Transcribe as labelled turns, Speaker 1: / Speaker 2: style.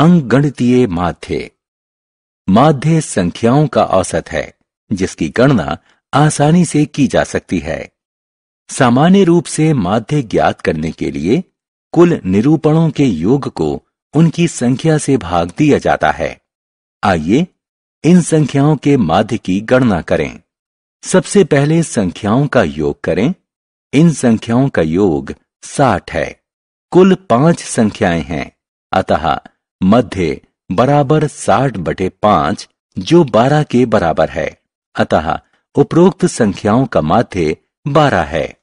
Speaker 1: अंक माध्य माध्य संख्याओं का औसत है जिसकी गणना आसानी से की जा सकती है सामान्य रूप से माध्य ज्ञात करने के लिए कुल निरूपणों के योग को उनकी संख्या से भाग दिया जाता है आइए इन संख्याओं के माध्य की गणना करें सबसे पहले संख्याओं का योग करें इन संख्याओं का योग साठ है कुल पांच संख्याएं हैं अतः मध्य बराबर साठ बटे पांच जो बारह के बराबर है अतः उपरोक्त संख्याओं का माध्य बारह है